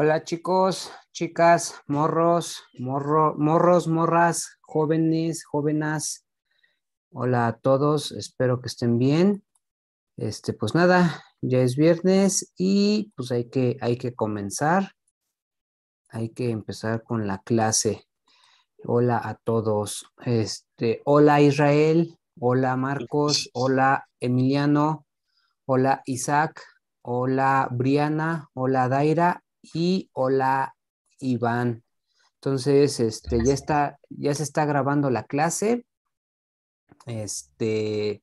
Hola chicos, chicas, morros, morros, morras, jóvenes, jóvenes. Hola a todos, espero que estén bien. Este, pues nada, ya es viernes y pues hay que, hay que comenzar. Hay que empezar con la clase. Hola a todos. Este, hola Israel, hola Marcos, hola Emiliano, hola Isaac, hola Briana, hola Daira y hola Iván. Entonces, este, ya está, ya se está grabando la clase. Este,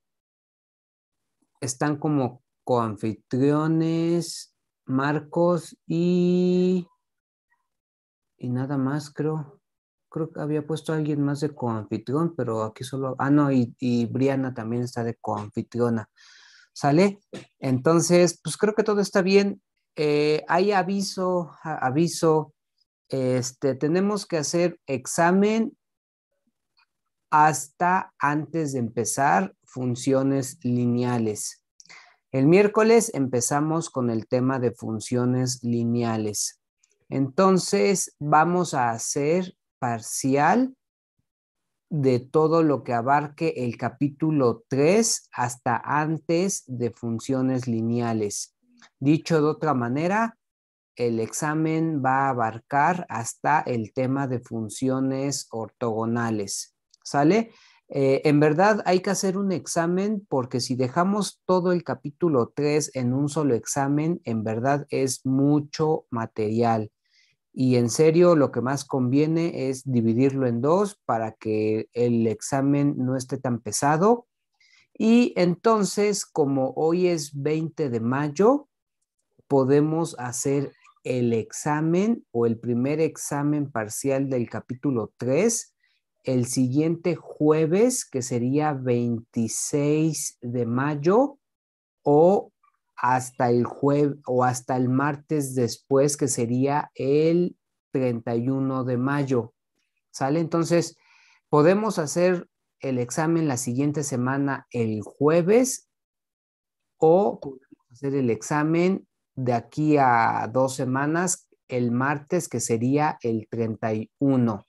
están como coanfitriones, Marcos y, y nada más, creo. Creo que había puesto a alguien más de coanfitrión, pero aquí solo. Ah, no, y, y Briana también está de coanfitriona. ¿Sale? Entonces, pues creo que todo está bien. Eh, hay aviso, aviso, este, tenemos que hacer examen hasta antes de empezar funciones lineales. El miércoles empezamos con el tema de funciones lineales. Entonces vamos a hacer parcial de todo lo que abarque el capítulo 3 hasta antes de funciones lineales. Dicho de otra manera, el examen va a abarcar hasta el tema de funciones ortogonales. ¿Sale? Eh, en verdad hay que hacer un examen porque si dejamos todo el capítulo 3 en un solo examen, en verdad es mucho material. Y en serio, lo que más conviene es dividirlo en dos para que el examen no esté tan pesado. Y entonces, como hoy es 20 de mayo, podemos hacer el examen o el primer examen parcial del capítulo 3 el siguiente jueves, que sería 26 de mayo, o hasta el jueves o hasta el martes después, que sería el 31 de mayo. ¿Sale? Entonces, podemos hacer el examen la siguiente semana el jueves o podemos hacer el examen de aquí a dos semanas, el martes, que sería el 31.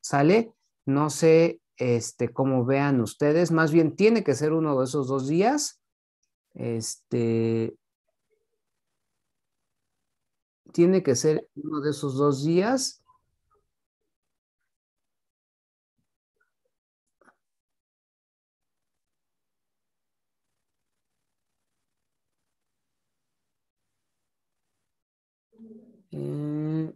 ¿Sale? No sé este, cómo vean ustedes. Más bien tiene que ser uno de esos dos días. Este. Tiene que ser uno de esos dos días. Eh,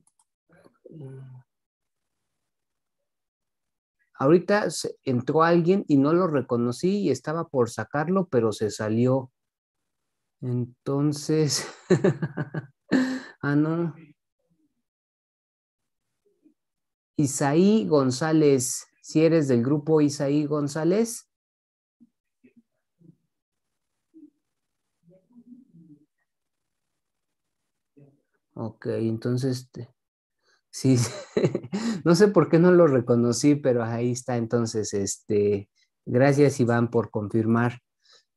ahorita entró alguien y no lo reconocí y estaba por sacarlo, pero se salió. Entonces, ah, no. Isaí González, si eres del grupo Isaí González, Ok, entonces, este, sí, no sé por qué no lo reconocí, pero ahí está. Entonces, este, gracias Iván por confirmar.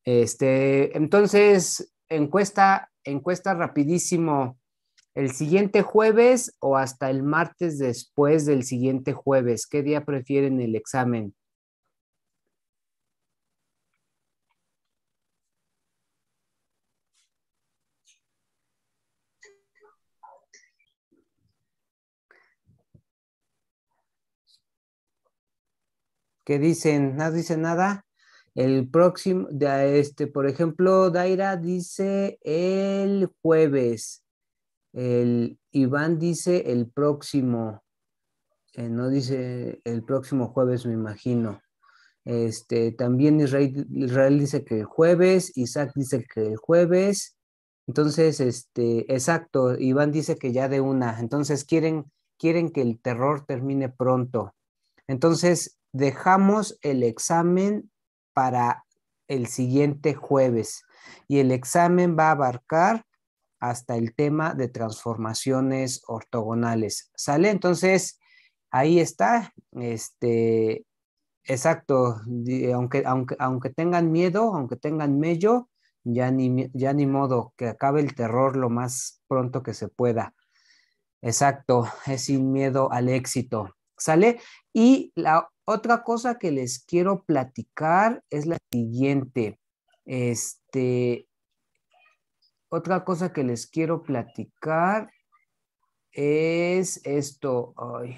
Este, entonces, encuesta, encuesta rapidísimo. ¿El siguiente jueves o hasta el martes después del siguiente jueves? ¿Qué día prefieren el examen? que dicen, no dice nada. El próximo, de este, por ejemplo, Daira dice el jueves. El Iván dice el próximo. Eh, no dice el próximo jueves, me imagino. Este, también Israel, Israel, dice que el jueves, Isaac dice que el jueves. Entonces, este, exacto, Iván dice que ya de una. Entonces quieren, quieren que el terror termine pronto. Entonces, dejamos el examen para el siguiente jueves y el examen va a abarcar hasta el tema de transformaciones ortogonales. ¿Sale? Entonces, ahí está. Este, exacto. Aunque, aunque, aunque tengan miedo, aunque tengan mello, ya ni, ya ni modo, que acabe el terror lo más pronto que se pueda. Exacto, es sin miedo al éxito. ¿Sale? Y la otra cosa que les quiero platicar es la siguiente. Este, otra cosa que les quiero platicar es esto. Ay,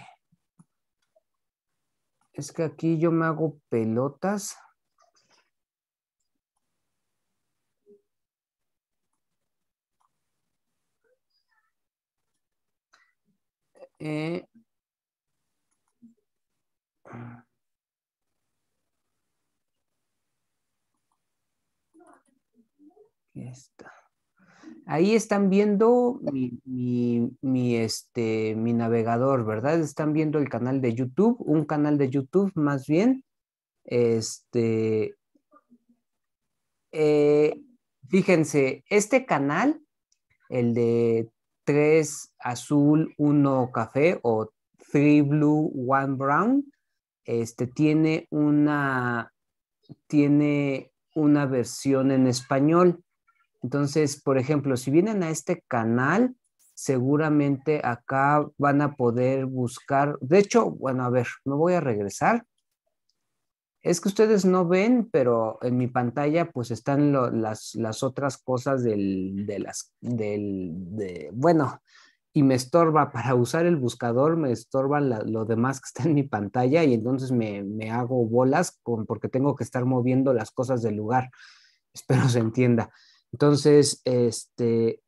es que aquí yo me hago pelotas. Eh, Ahí están viendo mi, este, mi navegador, ¿verdad? Están viendo el canal de YouTube, un canal de YouTube más bien. Este, eh, fíjense, este canal, el de 3 azul, 1 café o 3 blue, 1 brown, este, tiene, una, tiene una versión en español. Entonces, por ejemplo, si vienen a este canal, seguramente acá van a poder buscar. De hecho, bueno, a ver, me voy a regresar. Es que ustedes no ven, pero en mi pantalla pues están las, otras cosas del, de las, del, de, bueno, y me estorba para usar el buscador, me estorba lo demás que está en mi pantalla y entonces me, me hago bolas con, porque tengo que estar moviendo las cosas del lugar. Espero se entienda. Entonces, este...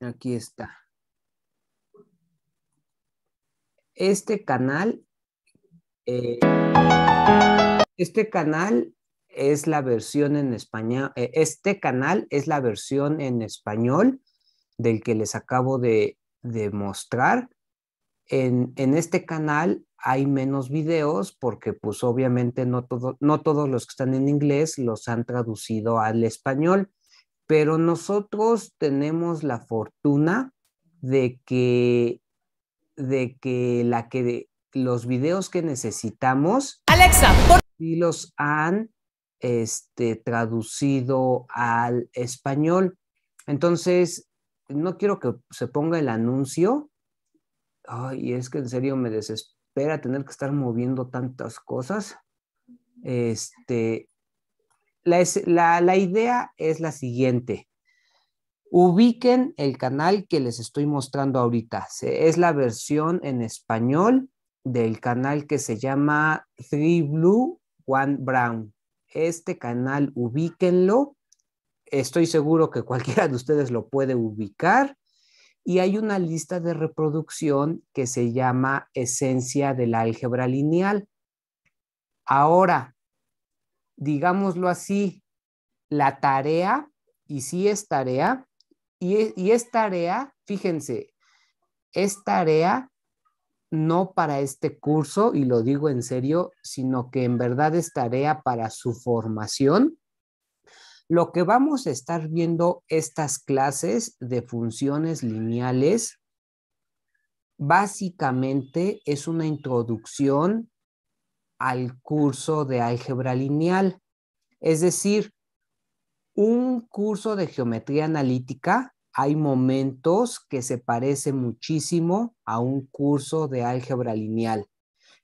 Aquí está. este canal, eh, este canal es la versión en español, eh, este canal es la versión en español del que les acabo de, mostrar. En, este canal hay menos videos porque pues obviamente no, todo, no todos los que están en inglés los han traducido al español, pero nosotros tenemos la fortuna de que de que la que los videos que necesitamos Alexa por... y los han este, traducido al español. Entonces, no quiero que se ponga el anuncio. Ay, es que en serio me desespera tener que estar moviendo tantas cosas. Este, la idea es la siguiente ubiquen el canal que les estoy mostrando ahorita. Es la versión en español del canal que se llama Three Blue, One Brown. Este canal ubíquenlo. Estoy seguro que cualquiera de ustedes lo puede ubicar. Y hay una lista de reproducción que se llama Esencia de la Álgebra Lineal. Ahora, digámoslo así, la tarea, y si es tarea, y es, tarea, fíjense, es tarea no para este curso, y lo digo en serio, sino que en verdad es tarea para su formación. Lo que vamos a estar viendo estas clases de funciones lineales básicamente es una introducción al curso de álgebra lineal. Es decir, un curso de geometría analítica, hay momentos que se parece muchísimo a un curso de álgebra lineal.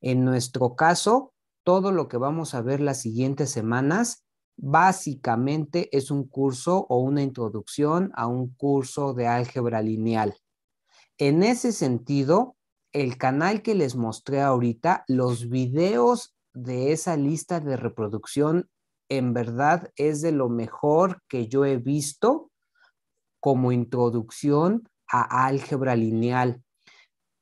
En nuestro caso, todo lo que vamos a ver las siguientes semanas básicamente es un curso o una introducción a un curso de álgebra lineal. En ese sentido, el canal que les mostré ahorita, los videos de esa lista de reproducción en verdad es de lo mejor que yo he visto como introducción a álgebra lineal.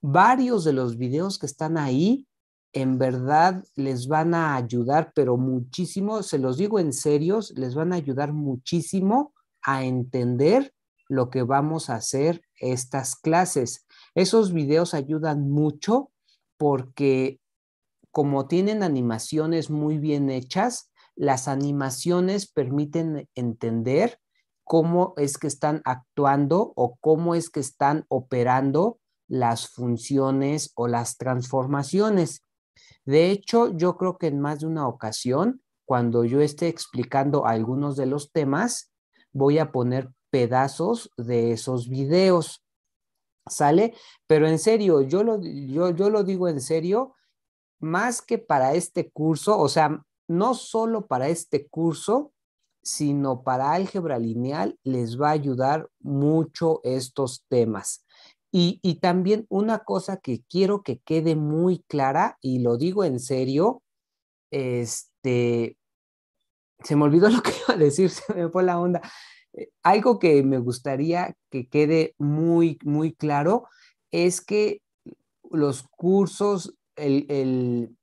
Varios de los videos que están ahí en verdad les van a ayudar, pero muchísimo, se los digo en serios, les van a ayudar muchísimo a entender lo que vamos a hacer estas clases. Esos videos ayudan mucho porque como tienen animaciones muy bien hechas, las animaciones permiten entender cómo es que están actuando o cómo es que están operando las funciones o las transformaciones. De hecho, yo creo que en más de una ocasión, cuando yo esté explicando algunos de los temas, voy a poner pedazos de esos videos. ¿Sale? Pero en serio, yo lo, yo, lo digo en serio, más que para este curso, o sea, no solo para este curso, sino para álgebra lineal les va a ayudar mucho estos temas. Y, también una cosa que quiero que quede muy clara, y lo digo en serio, este, se me olvidó lo que iba a decir, se me fue la onda. Eh, algo que me gustaría que quede muy, muy claro es que los cursos, el, el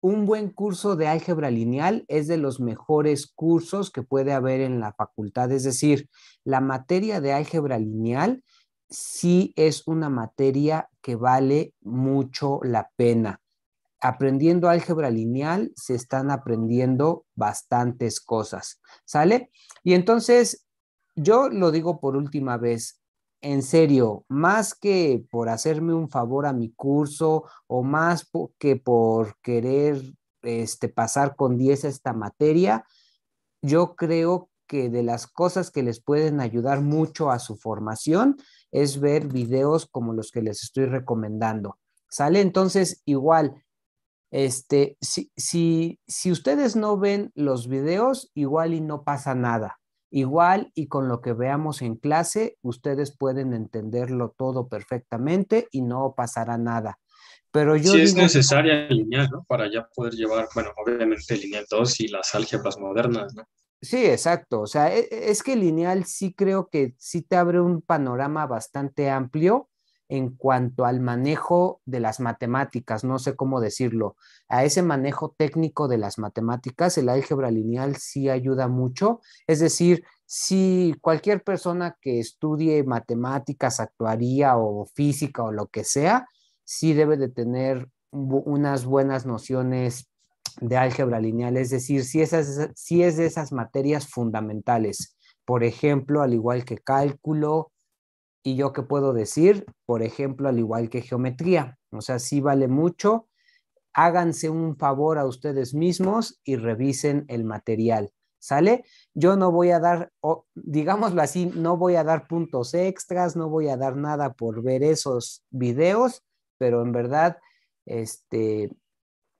un buen curso de álgebra lineal es de los mejores cursos que puede haber en la facultad. Es decir, la materia de álgebra lineal sí es una materia que vale mucho la pena. Aprendiendo álgebra lineal se están aprendiendo bastantes cosas, ¿sale? Y entonces, yo lo digo por última vez, en serio, más que por hacerme un favor a mi curso o más que por querer este, pasar con 10 esta materia, yo creo que de las cosas que les pueden ayudar mucho a su formación es ver videos como los que les estoy recomendando. ¿Sale? Entonces, igual, este, si, si, si ustedes no ven los videos, igual y no pasa nada. Igual y con lo que veamos en clase, ustedes pueden entenderlo todo perfectamente y no pasará nada. Pero yo es necesaria lineal, ¿no? Para ya poder llevar, bueno, obviamente lineal 2 y las álgebras modernas, ¿no? Sí, exacto. O sea, e, e, es que lineal sí creo que sí te abre un panorama bastante amplio en cuanto al manejo de las matemáticas, no sé cómo decirlo, a ese manejo técnico de las matemáticas, el álgebra lineal sí ayuda mucho. Es decir, si cualquier persona que estudie matemáticas, actuaría o física o lo que sea, sí debe de tener unas buenas nociones de álgebra lineal, es decir, si, esas, si es de esas materias fundamentales, por ejemplo, al igual que cálculo, y yo qué puedo decir, por ejemplo, al igual que geometría, o sea, sí vale mucho, háganse un favor a ustedes mismos y revisen el material, ¿sale? Yo no voy a dar, digámoslo así, no voy a dar puntos extras, no voy a dar nada por ver esos videos, pero en verdad, este,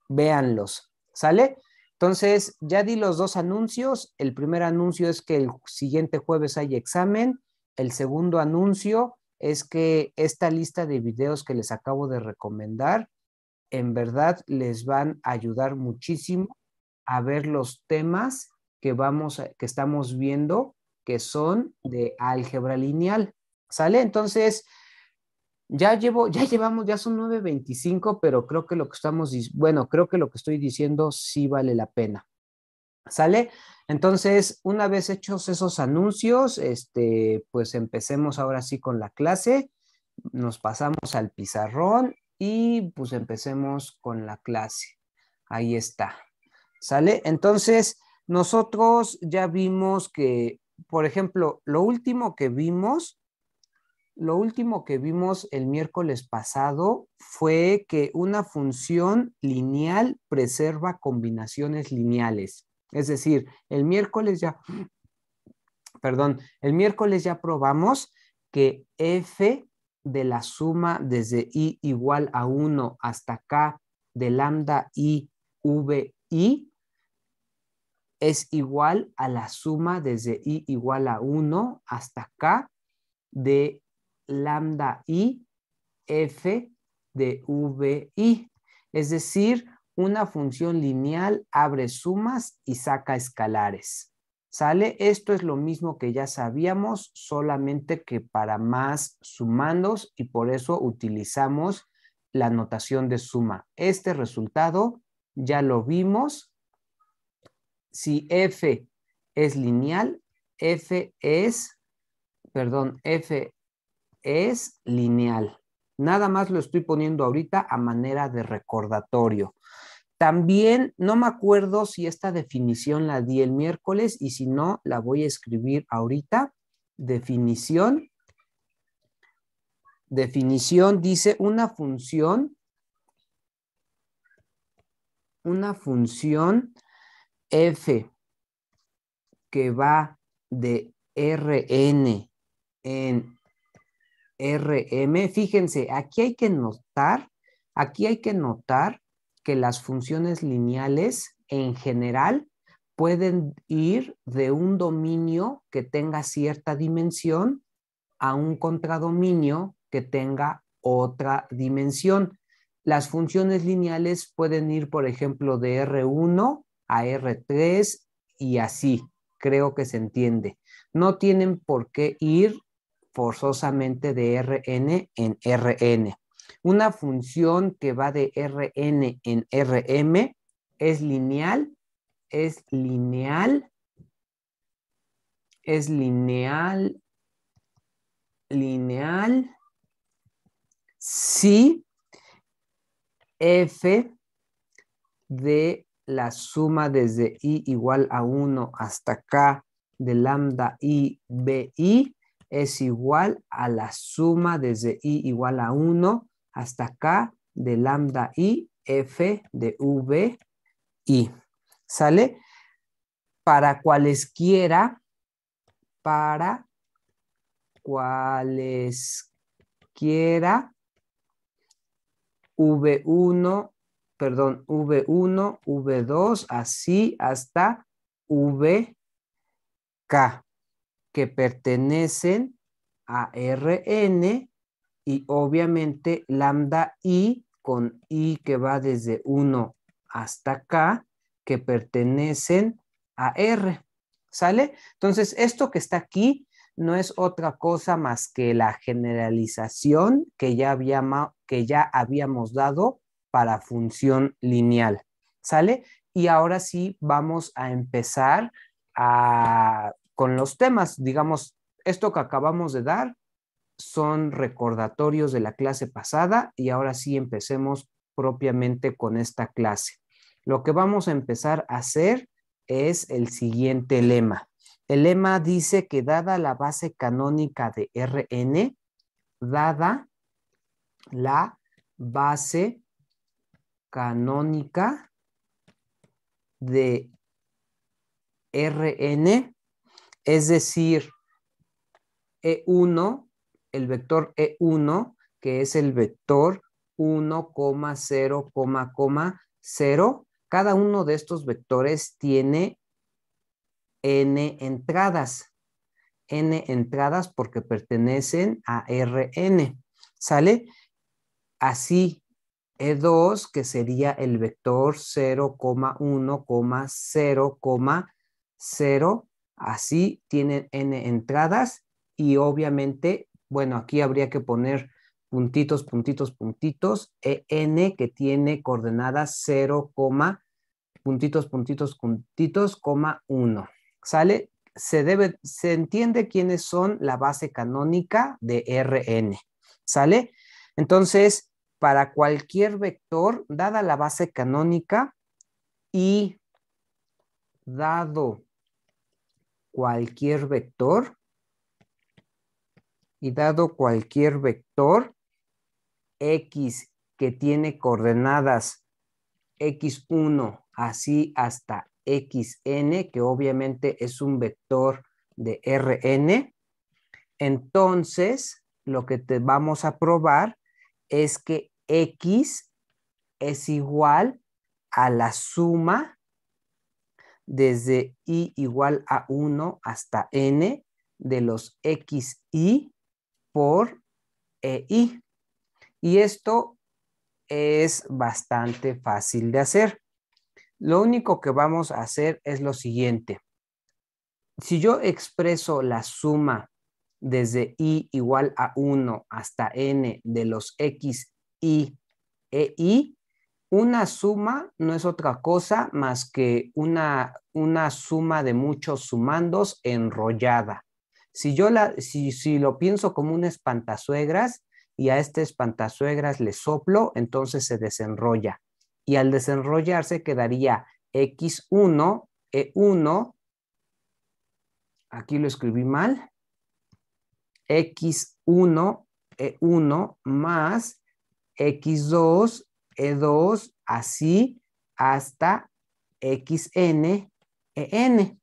véanlos, ¿sale? Entonces, ya di los dos anuncios. El primer anuncio es que el siguiente jueves hay examen. El segundo anuncio es que esta lista de videos que les acabo de recomendar, en verdad les van a ayudar muchísimo a ver los temas que vamos que estamos viendo que son de álgebra lineal. ¿Sale? Entonces, ya llevo, ya llevamos, ya son 9.25, pero creo que lo que estamos, bueno, creo que lo que estoy diciendo sí vale la pena. ¿Sale? Entonces, una vez hechos esos anuncios, este, pues empecemos ahora sí con la clase. Nos pasamos al pizarrón y pues empecemos con la clase. Ahí está. ¿Sale? Entonces, nosotros ya vimos que, por ejemplo, lo último que vimos, lo último que vimos el miércoles pasado fue que una función lineal preserva combinaciones lineales. Es decir, el miércoles ya, perdón, el miércoles ya probamos que f de la suma desde i igual a 1 hasta k de lambda i v i es igual a la suma desde i igual a 1 hasta k de lambda i f de v i. Es decir, una función lineal abre sumas y saca escalares. ¿Sale? Esto es lo mismo que ya sabíamos, solamente que para más sumandos y por eso utilizamos la notación de suma. Este resultado ya lo vimos. Si f es lineal, f es, perdón, f es lineal. Nada más lo estoy poniendo ahorita a manera de recordatorio. También no me acuerdo si esta definición la di el miércoles y si no, la voy a escribir ahorita. Definición. Definición dice una función. Una función f que va de rn en rm. Fíjense, aquí hay que notar, aquí hay que notar que las funciones lineales en general pueden ir de un dominio que tenga cierta dimensión a un contradominio que tenga otra dimensión. Las funciones lineales pueden ir, por ejemplo, de R1 a R3 y así, creo que se entiende. No tienen por qué ir forzosamente de Rn en Rn. Una función que va de Rn en Rm es lineal, es lineal, es lineal, lineal, si f de la suma desde i igual a 1 hasta k de lambda i bi es igual a la suma desde i igual a 1 hasta K de lambda I, F de V, I. ¿Sale? Para cualesquiera, para cualesquiera V1, perdón, V1, V2, así hasta k que pertenecen a RN y obviamente lambda i con i que va desde 1 hasta k que pertenecen a r. ¿Sale? Entonces, esto que está aquí no es otra cosa más que la generalización que ya, había, que ya habíamos dado para función lineal. ¿Sale? Y ahora sí vamos a empezar a, con los temas. Digamos, esto que acabamos de dar son recordatorios de la clase pasada y ahora sí empecemos propiamente con esta clase. Lo que vamos a empezar a hacer es el siguiente lema. El lema dice que dada la base canónica de Rn, dada la base canónica de Rn, es decir, E1 el vector E1, que es el vector 1,0,0. Cada uno de estos vectores tiene n entradas. n entradas porque pertenecen a Rn. ¿Sale? Así, E2, que sería el vector 0,1,0,0. Así tienen n entradas y obviamente bueno, aquí habría que poner puntitos, puntitos, puntitos, EN que tiene coordenadas 0, puntitos, puntitos, puntitos, coma 1. ¿Sale? Se, debe, se entiende quiénes son la base canónica de Rn. ¿Sale? Entonces, para cualquier vector, dada la base canónica y dado cualquier vector, y dado cualquier vector x que tiene coordenadas x1 así hasta xn, que obviamente es un vector de Rn, entonces lo que te vamos a probar es que x es igual a la suma desde i igual a 1 hasta n de los xi por EI, eh, Y esto es bastante fácil de hacer. Lo único que vamos a hacer es lo siguiente. Si yo expreso la suma desde i igual a 1 hasta n de los x, y e i, una suma no es otra cosa más que una, una suma de muchos sumandos enrollada. Si yo la, si, lo pienso como un espantazuegras y a este espantazuegras le soplo, entonces se desenrolla. Y al desenrollarse quedaría X1, E1, aquí lo escribí mal, X1, E1 más X2, E2, así hasta XN, EN.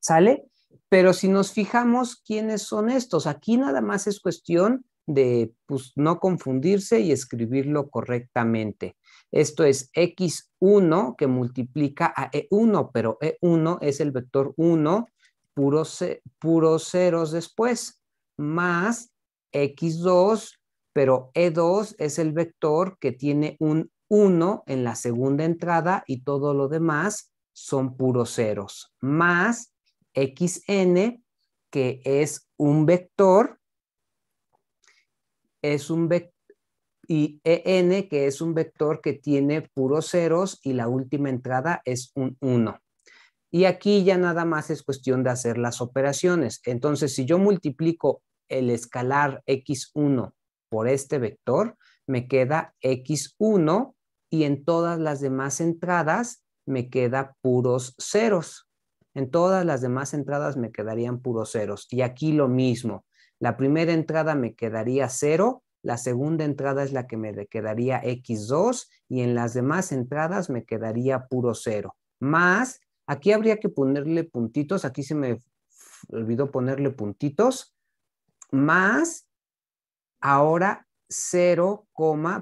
¿Sale? Pero si nos fijamos quiénes son estos, aquí nada más es cuestión de pues, no confundirse y escribirlo correctamente. Esto es x1 que multiplica a e1, pero e1 es el vector 1 puros, puros ceros después, más x2, pero e2 es el vector que tiene un 1 en la segunda entrada y todo lo demás son puros ceros, más xn, que es un vector, es un y en, que es un vector que tiene puros ceros y la última entrada es un 1. Y aquí ya nada más es cuestión de hacer las operaciones. Entonces, si yo multiplico el escalar x1 por este vector, me queda x1 y en todas las demás entradas me queda puros ceros. En todas las demás entradas me quedarían puros ceros. Y aquí lo mismo. La primera entrada me quedaría cero, la segunda entrada es la que me quedaría X2 y en las demás entradas me quedaría puro cero. Más, aquí habría que ponerle puntitos, aquí se me olvidó ponerle puntitos, más ahora 0,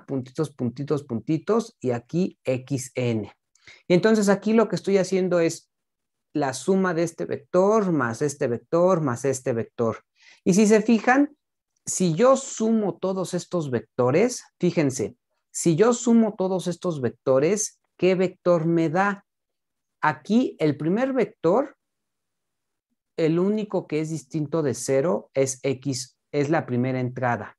puntitos, puntitos, puntitos y aquí XN. Y entonces aquí lo que estoy haciendo es la suma de este vector más este vector más este vector. Y si se fijan, si yo sumo todos estos vectores, fíjense, si yo sumo todos estos vectores, ¿qué vector me da? Aquí el primer vector, el único que es distinto de cero es x, es la primera entrada.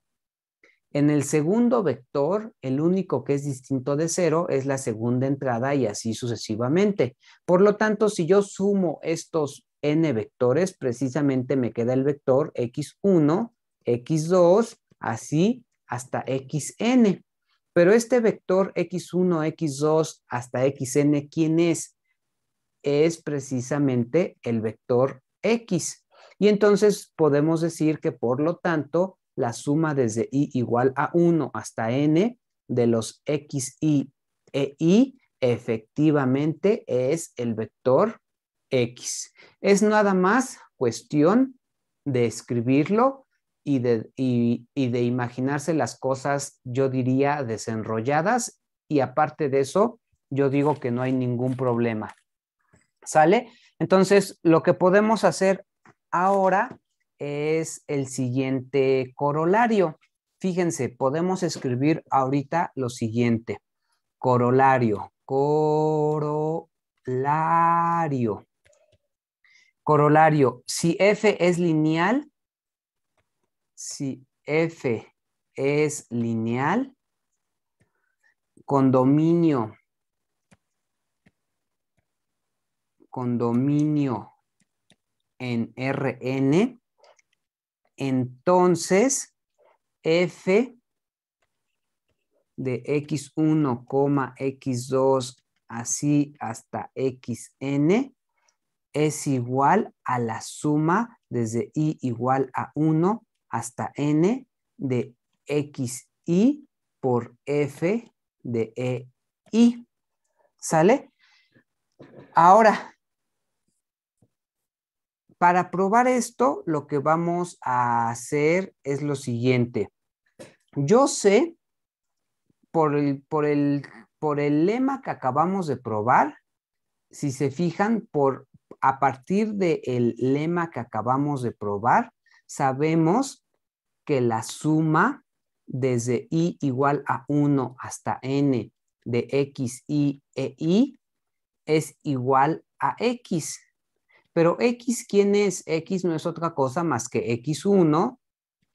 En el segundo vector, el único que es distinto de cero es la segunda entrada y así sucesivamente. Por lo tanto, si yo sumo estos n vectores, precisamente me queda el vector x1, x2, así hasta xn. Pero este vector x1, x2 hasta xn, ¿quién es? Es precisamente el vector x. Y entonces podemos decir que, por lo tanto, la suma desde i igual a 1 hasta n de los x, y e i efectivamente es el vector x. Es nada más cuestión de escribirlo y de, y de imaginarse las cosas, yo diría, desenrolladas. Y aparte de eso, yo digo que no hay ningún problema. ¿Sale? Entonces, lo que podemos hacer ahora es el siguiente corolario. Fíjense, podemos escribir ahorita lo siguiente. Corolario, corolario. Corolario, si f es lineal, si f es lineal, condominio, condominio en Rn entonces, f de x1, x2, así hasta xn, es igual a la suma desde i igual a 1 hasta n de xi por f de e i. ¿Sale? Ahora, para probar esto, lo que vamos a hacer es lo siguiente. Yo sé, por el, lema que acabamos de probar, si se fijan, por, a partir del lema que acabamos de probar, sabemos que la suma desde i igual a 1 hasta n de x, y e i es igual a x. Pero X, ¿quién es? X no es otra cosa más que X1,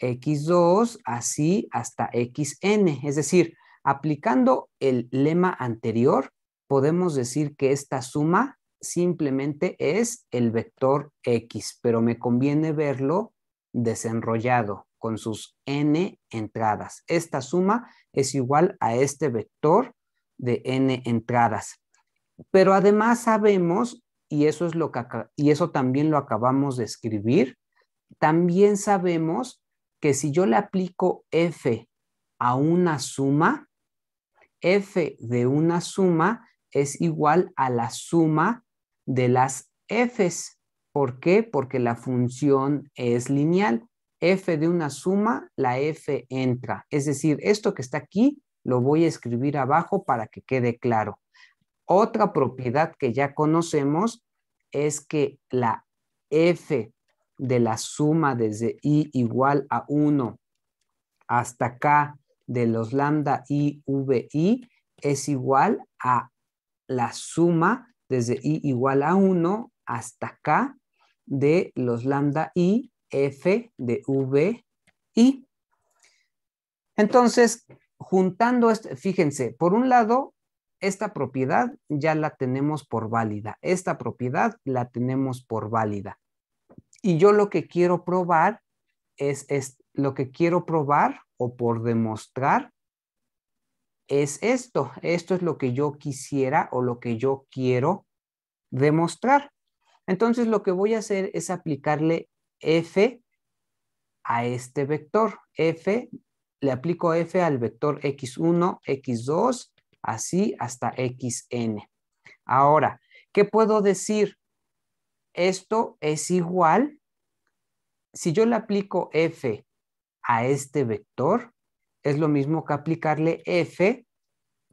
X2, así hasta XN. Es decir, aplicando el lema anterior, podemos decir que esta suma simplemente es el vector X, pero me conviene verlo desenrollado con sus n entradas. Esta suma es igual a este vector de n entradas. Pero además sabemos y eso, es lo y eso también lo acabamos de escribir, también sabemos que si yo le aplico f a una suma, f de una suma es igual a la suma de las f's. ¿Por qué? Porque la función es lineal. f de una suma, la f entra. Es decir, esto que está aquí lo voy a escribir abajo para que quede claro. Otra propiedad que ya conocemos es que la f de la suma desde i igual a 1 hasta k de los lambda i i, es igual a la suma desde i igual a 1 hasta k de los lambda i f de v, i. Entonces, juntando, este, fíjense, por un lado esta propiedad ya la tenemos por válida, esta propiedad la tenemos por válida. Y yo lo que quiero probar es, es, lo que quiero probar o por demostrar es esto. Esto es lo que yo quisiera o lo que yo quiero demostrar. Entonces lo que voy a hacer es aplicarle f a este vector. f, le aplico f al vector x1, x2, así hasta xn. Ahora, ¿qué puedo decir? Esto es igual, si yo le aplico f a este vector, es lo mismo que aplicarle f,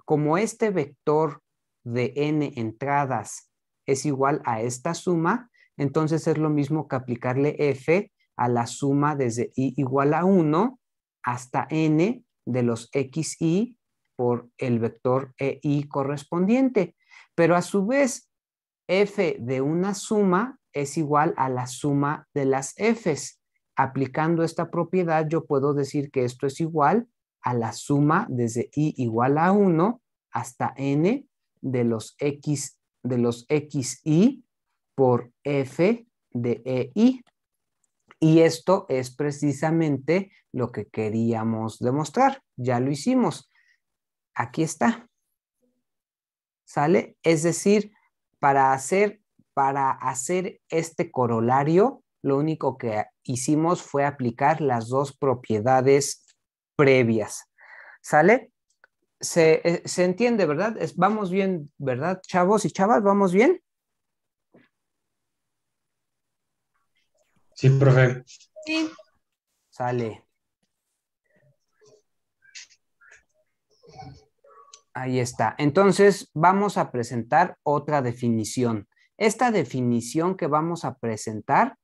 como este vector de n entradas es igual a esta suma, entonces es lo mismo que aplicarle f a la suma desde i igual a 1 hasta n de los xi por el vector EI correspondiente, pero a su vez f de una suma es igual a la suma de las f's. Aplicando esta propiedad, yo puedo decir que esto es igual a la suma desde i igual a 1 hasta n de los x de los xi por f de ei. Y esto es precisamente lo que queríamos demostrar. Ya lo hicimos. Aquí está. ¿Sale? Es decir, para hacer, para hacer este corolario, lo único que hicimos fue aplicar las dos propiedades previas. ¿Sale? Se, eh, entiende, ¿verdad? vamos bien, ¿verdad, chavos y chavas? ¿Vamos bien? Sí, profe. Sí. Sale. Ahí está. Entonces vamos a presentar otra definición. Esta definición que vamos a presentar,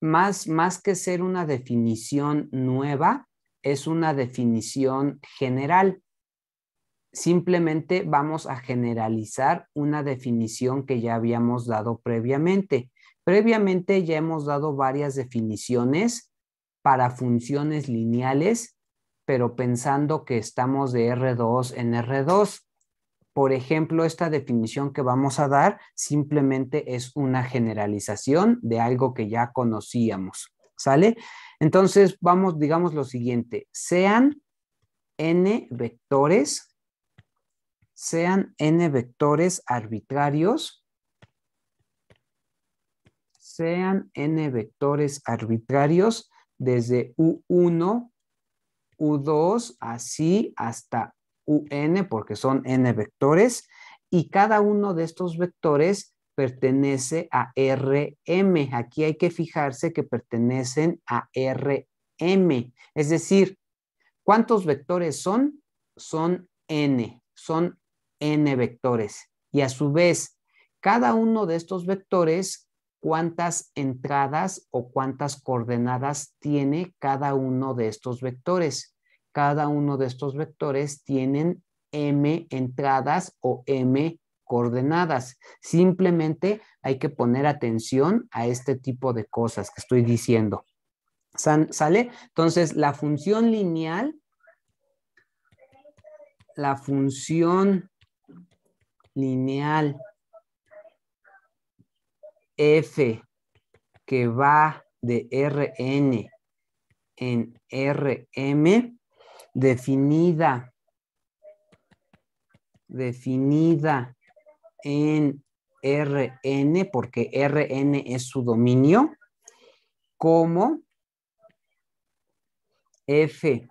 más, más que ser una definición nueva, es una definición general. Simplemente vamos a generalizar una definición que ya habíamos dado previamente. Previamente ya hemos dado varias definiciones para funciones lineales pero pensando que estamos de R2 en R2. Por ejemplo, esta definición que vamos a dar simplemente es una generalización de algo que ya conocíamos, ¿sale? Entonces, vamos, digamos lo siguiente, sean n vectores, sean n vectores arbitrarios, sean n vectores arbitrarios desde U1 U2, así hasta UN, porque son n vectores, y cada uno de estos vectores pertenece a RM. Aquí hay que fijarse que pertenecen a RM. Es decir, ¿cuántos vectores son? Son n, son n vectores. Y a su vez, cada uno de estos vectores, cuántas entradas o cuántas coordenadas tiene cada uno de estos vectores cada uno de estos vectores tienen m entradas o m coordenadas. Simplemente hay que poner atención a este tipo de cosas que estoy diciendo. ¿Sale? Entonces, la función lineal, la función lineal f que va de Rn en Rm definida, definida en RN, porque RN es su dominio, como F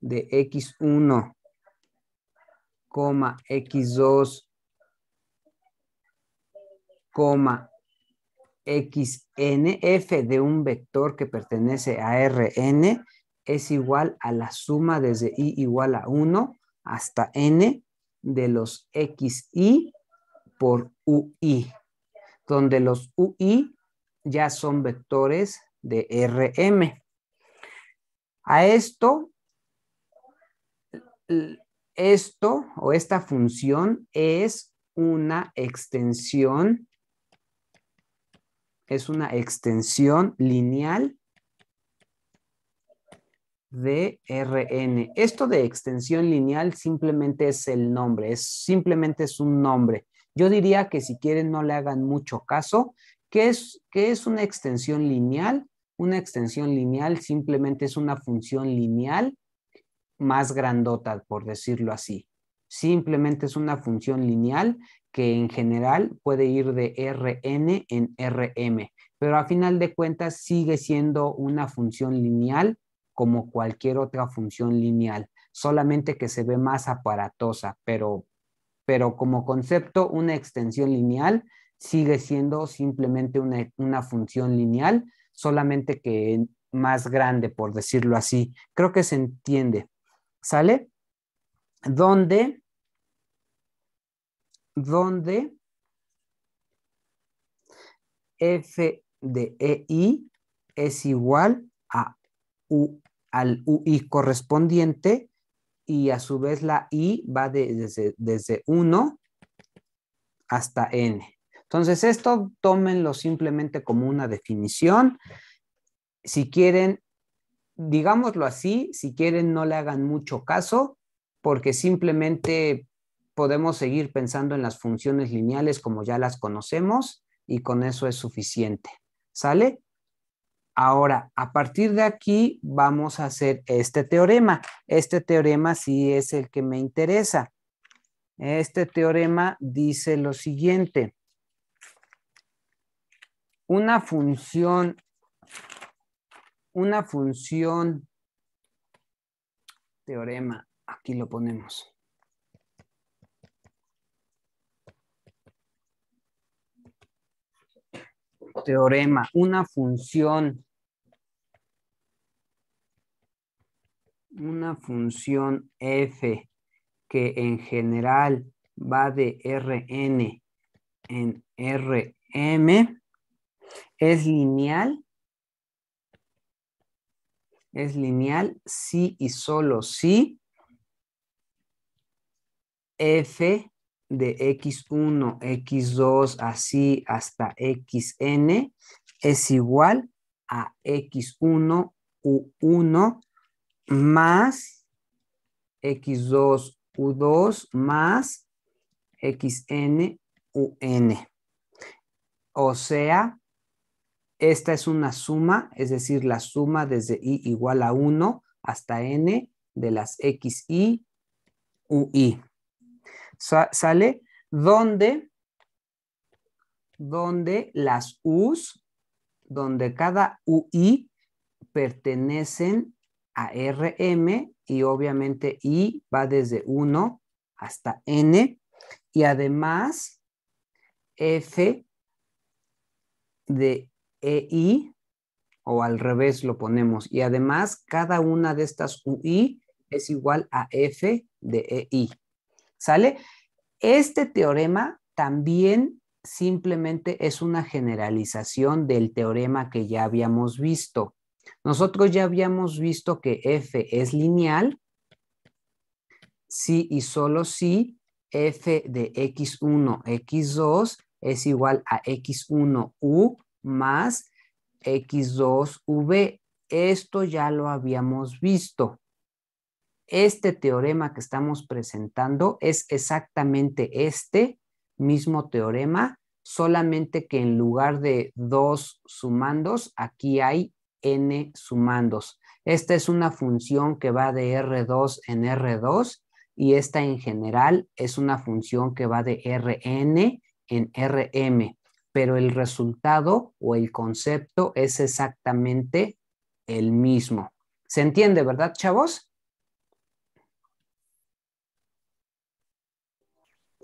de X1, X2, xn, f de un vector que pertenece a Rn, es igual a la suma desde i igual a 1 hasta n de los xi por ui, donde los ui ya son vectores de rm. A esto, esto o esta función es una extensión, es una extensión lineal de Rn. Esto de extensión lineal simplemente es el nombre, es, simplemente es un nombre. Yo diría que si quieren no le hagan mucho caso. que es, qué es una extensión lineal? Una extensión lineal simplemente es una función lineal más grandota, por decirlo así. Simplemente es una función lineal que en general puede ir de Rn en Rm, pero a final de cuentas sigue siendo una función lineal como cualquier otra función lineal, solamente que se ve más aparatosa, pero, pero como concepto, una extensión lineal sigue siendo simplemente una, función lineal, solamente que más grande, por decirlo así. Creo que se entiende. ¿Sale? ¿Dónde? ¿Dónde? f de EI es igual a U al UI correspondiente y a su vez la I va desde, desde 1 hasta N. Entonces esto tómenlo simplemente como una definición. Si quieren, digámoslo así, si quieren no le hagan mucho caso porque simplemente podemos seguir pensando en las funciones lineales como ya las conocemos y con eso es suficiente. ¿Sale? Ahora, a partir de aquí vamos a hacer este teorema. Este teorema sí es el que me interesa. Este teorema dice lo siguiente. Una función, una función, teorema, aquí lo ponemos. teorema, una función, una función f que en general va de Rn en Rm es lineal, es lineal si y solo si f de X1, X2, así hasta XN, es igual a X1, U1, más X2, U2, más XN, UN. O sea, esta es una suma, es decir, la suma desde I igual a 1 hasta N de las XI, UI sale donde, donde las U's, donde cada UI pertenecen a RM y obviamente I va desde 1 hasta N y además F de EI o al revés lo ponemos y además cada una de estas UI es igual a F de EI. ¿Sale? Este teorema también simplemente es una generalización del teorema que ya habíamos visto. Nosotros ya habíamos visto que f es lineal si y solo si f de x1, x2 es igual a x1u más x2v. Esto ya lo habíamos visto este teorema que estamos presentando es exactamente este mismo teorema, solamente que en lugar de dos sumandos, aquí hay n sumandos. Esta es una función que va de R2 en R2 y esta en general es una función que va de Rn en Rm, pero el resultado o el concepto es exactamente el mismo. ¿Se entiende, verdad, chavos?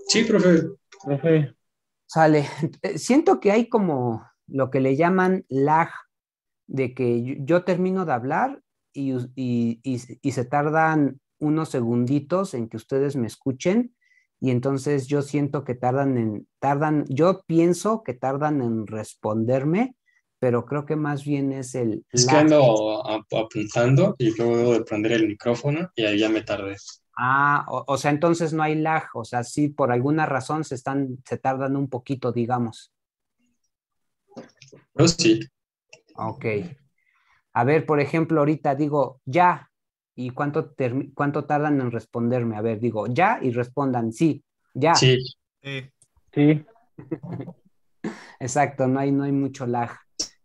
Sí, profe. profe. Sale. Eh, siento que hay como lo que le llaman lag, de que yo termino de hablar y, se tardan unos segunditos en que ustedes me escuchen y entonces yo siento que tardan en, tardan, yo pienso que tardan en responderme, pero creo que más bien es el... Es que ando apuntando y luego de prender el micrófono y ahí ya me tardé. Ah, o, sea, entonces no hay lag, o sea, sí, por alguna razón se están, se tardan un poquito, digamos. Pues sí. Ok. A ver, por ejemplo, ahorita digo ya, ¿y cuánto, cuánto tardan en responderme? A ver, digo ya y respondan sí, ya. Sí. Sí. Exacto, no hay, no hay mucho lag.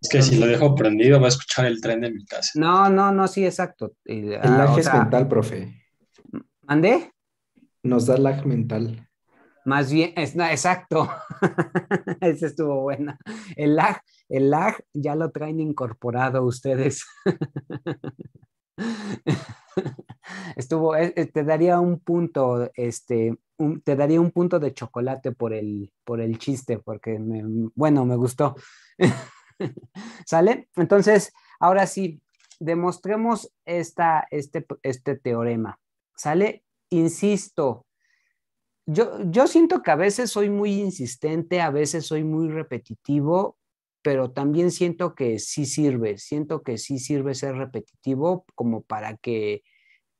Es que si lo dejo prendido va a escuchar el tren de mi casa. No, no, no, sí, exacto. Eh, el ah, lag es mental, profe mande Nos da lag mental. Más bien, es, exacto. Ese estuvo buena. El lag, el lag ya lo traen incorporado ustedes. estuvo, eh, eh, te daría un punto, este, te daría un punto de chocolate por el, por el chiste, porque bueno, me gustó. ¿Sale? Entonces, ahora sí, demostremos esta, este, este teorema. ¿Sale? Insisto, yo, yo siento que a veces soy muy insistente, a veces soy muy repetitivo, pero también siento que sí sirve, siento que sí sirve ser repetitivo como para que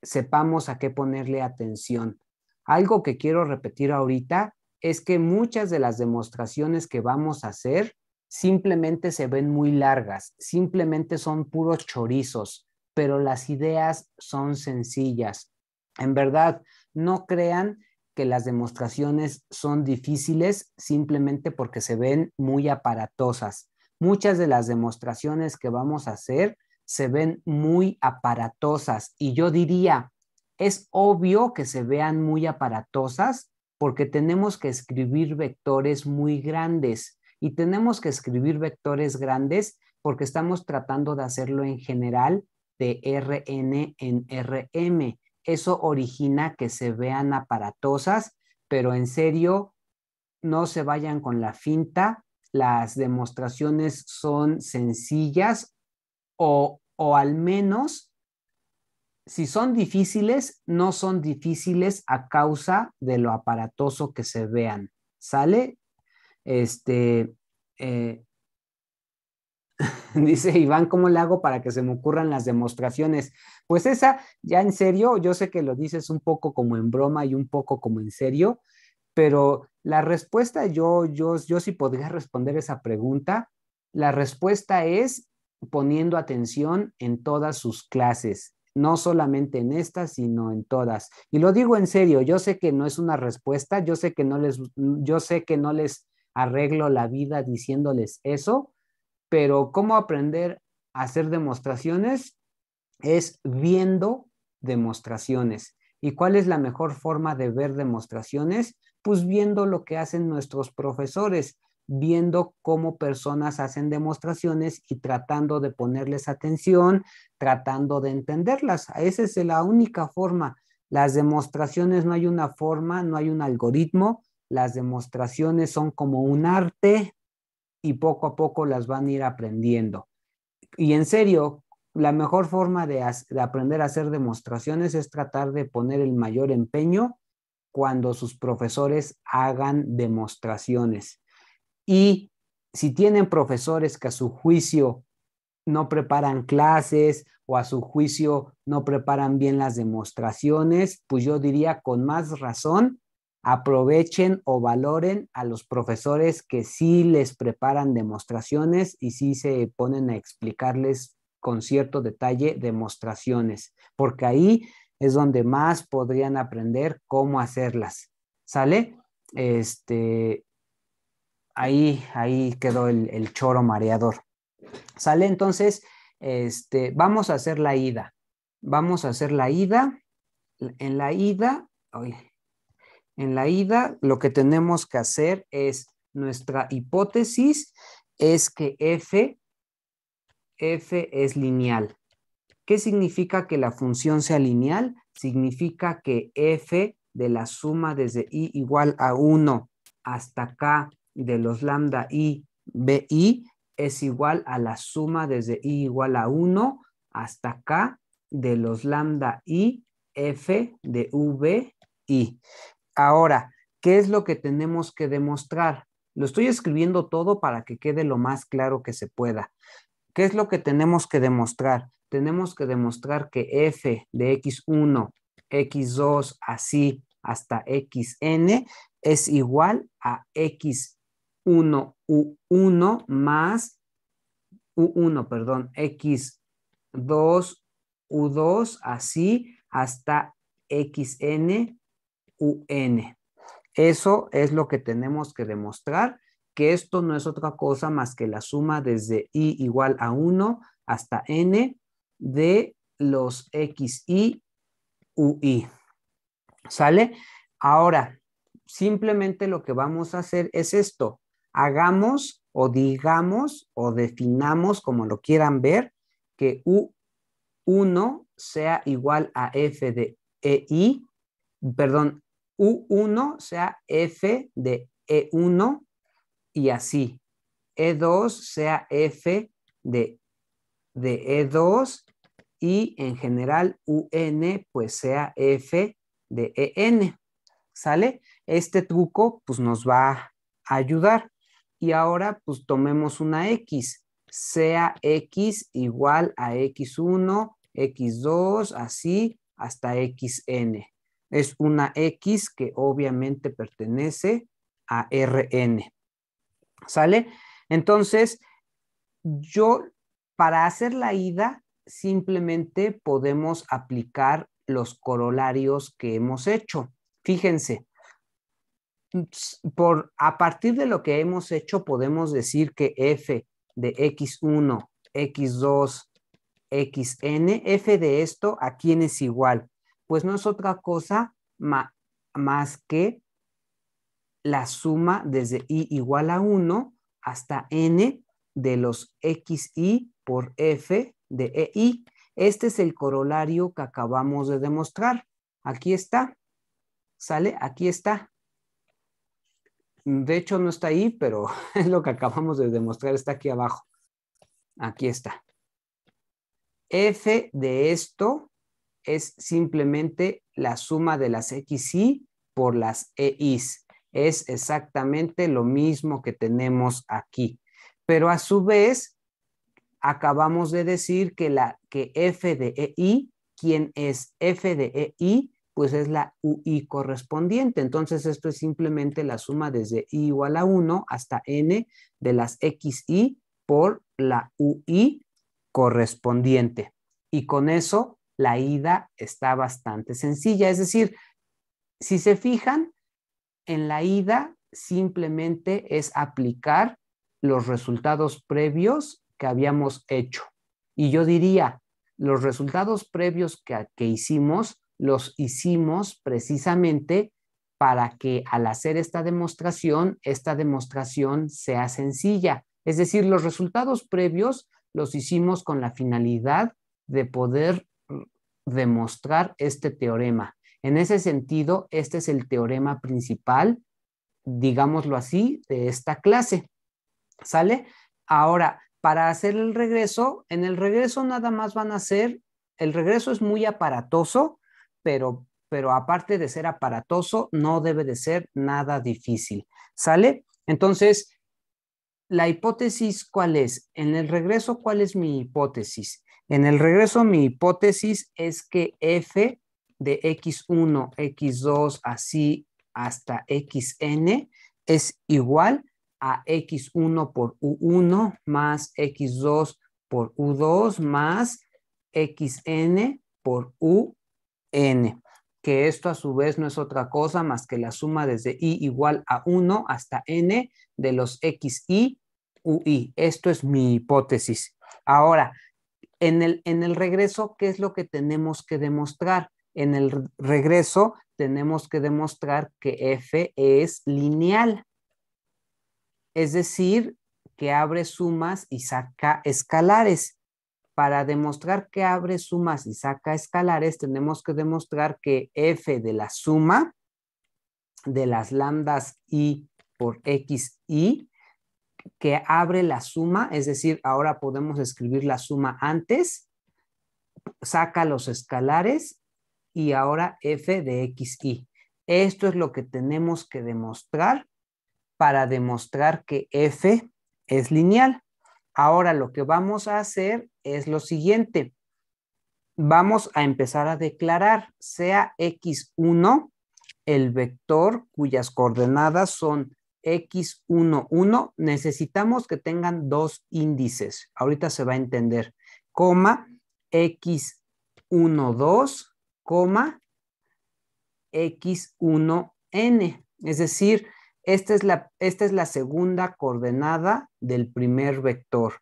sepamos a qué ponerle atención. Algo que quiero repetir ahorita es que muchas de las demostraciones que vamos a hacer simplemente se ven muy largas, simplemente son puros chorizos, pero las ideas son sencillas. En verdad, no crean que las demostraciones son difíciles simplemente porque se ven muy aparatosas. Muchas de las demostraciones que vamos a hacer se ven muy aparatosas y yo diría, es obvio que se vean muy aparatosas porque tenemos que escribir vectores muy grandes y tenemos que escribir vectores grandes porque estamos tratando de hacerlo en general de RN en RM eso origina que se vean aparatosas, pero en serio, no se vayan con la finta. Las demostraciones son sencillas o, o al menos, si son difíciles, no son difíciles a causa de lo aparatoso que se vean. ¿Sale? Este, eh, Dice Iván, ¿cómo le hago para que se me ocurran las demostraciones? Pues esa, ya en serio, yo sé que lo dices un poco como en broma y un poco como en serio, pero la respuesta, yo, yo, yo sí podría responder esa pregunta. La respuesta es poniendo atención en todas sus clases, no solamente en estas, sino en todas. Y lo digo en serio, yo sé que no es una respuesta, yo sé que no les, yo sé que no les arreglo la vida diciéndoles eso, pero cómo aprender a hacer demostraciones es viendo demostraciones. ¿Y cuál es la mejor forma de ver demostraciones? Pues viendo lo que hacen nuestros profesores, viendo cómo personas hacen demostraciones y tratando de ponerles atención, tratando de entenderlas. Esa es la única forma. Las demostraciones no hay una forma, no hay un algoritmo. Las demostraciones son como un arte, y poco a poco las van a ir aprendiendo. Y en serio, la mejor forma de, aprender a hacer demostraciones es tratar de poner el mayor empeño cuando sus profesores hagan demostraciones. Y si tienen profesores que a su juicio no preparan clases o a su juicio no preparan bien las demostraciones, pues yo diría con más razón aprovechen o valoren a los profesores que sí les preparan demostraciones y sí se ponen a explicarles con cierto detalle demostraciones, porque ahí es donde más podrían aprender cómo hacerlas. ¿Sale? Este, ahí, ahí quedó el, choro mareador. ¿Sale? Entonces, este, vamos a hacer la ida. Vamos a hacer la ida. En la ida, oye, en la ida, lo que tenemos que hacer es, nuestra hipótesis es que f, f es lineal. ¿Qué significa que la función sea lineal? Significa que f de la suma desde i igual a 1 hasta k de los lambda i, bi es igual a la suma desde i igual a 1 hasta k de los lambda i, f de v, i. Ahora, ¿qué es lo que tenemos que demostrar? Lo estoy escribiendo todo para que quede lo más claro que se pueda. ¿Qué es lo que tenemos que demostrar? Tenemos que demostrar que f de x1, x2, así hasta xn es igual a x1 u1 más u1, perdón, x2 u2, así hasta xn UN. Eso es lo que tenemos que demostrar, que esto no es otra cosa más que la suma desde i igual a 1 hasta n de los xi, ui. ¿Sale? Ahora, simplemente lo que vamos a hacer es esto. Hagamos o digamos o definamos, como lo quieran ver, que U1 sea igual a F de EI, perdón, e U1 sea F de E1 y así. E2 sea F de, E2 e y en general UN pues sea F de EN. ¿Sale? Este truco pues nos va a ayudar. Y ahora pues tomemos una X, sea X igual a X1, X2, así hasta XN es una X que obviamente pertenece a Rn. ¿Sale? Entonces, yo para hacer la ida simplemente podemos aplicar los corolarios que hemos hecho. Fíjense, por, a partir de lo que hemos hecho podemos decir que f de x1, x2, xn, f de esto, ¿a quién es igual? pues no es otra cosa más que la suma desde i igual a 1 hasta n de los xi por f de ei. Este es el corolario que acabamos de demostrar. Aquí está. ¿Sale? Aquí está. De hecho, no está ahí, pero es lo que acabamos de demostrar. Está aquí abajo. Aquí está. F de esto es simplemente la suma de las XI por las EIs. Es exactamente lo mismo que tenemos aquí. Pero a su vez, acabamos de decir que, la, que F de EI, quien es F de EI, pues es la UI correspondiente. Entonces, esto es simplemente la suma desde I igual a 1 hasta N de las XI por la UI correspondiente. Y con eso la ida está bastante sencilla. Es decir, si se fijan, en la ida simplemente es aplicar los resultados previos que habíamos hecho. Y yo diría, los resultados previos que, que hicimos, los hicimos precisamente para que al hacer esta demostración, esta demostración sea sencilla. Es decir, los resultados previos los hicimos con la finalidad de poder demostrar este teorema. En ese sentido, este es el teorema principal, digámoslo así, de esta clase. ¿Sale? Ahora, para hacer el regreso, en el regreso nada más van a hacer, el regreso es muy aparatoso, pero, pero aparte de ser aparatoso, no debe de ser nada difícil. ¿Sale? Entonces, la hipótesis, ¿cuál es? En el regreso, ¿cuál es mi hipótesis? En el regreso, mi hipótesis es que f de x1, x2, así hasta xn es igual a x1 por u1 más x2 por u2 más xn por un, que esto a su vez no es otra cosa más que la suma desde i igual a 1 hasta n de los xi, ui. Esto es mi hipótesis. Ahora, en el, regreso, ¿qué es lo que tenemos que demostrar? En el regreso tenemos que demostrar que f es lineal, es decir, que abre sumas y saca escalares. Para demostrar que abre sumas y saca escalares, tenemos que demostrar que f de la suma de las lambdas i por x y que abre la suma, es decir, ahora podemos escribir la suma antes, saca los escalares y ahora f de x, y. Esto es lo que tenemos que demostrar para demostrar que f es lineal. Ahora lo que vamos a hacer es lo siguiente. Vamos a empezar a declarar, sea x1 el vector cuyas coordenadas son X11, necesitamos que tengan dos índices. Ahorita se va a entender. Coma X12, coma X1N. Es decir, esta es, la, esta es la segunda coordenada del primer vector.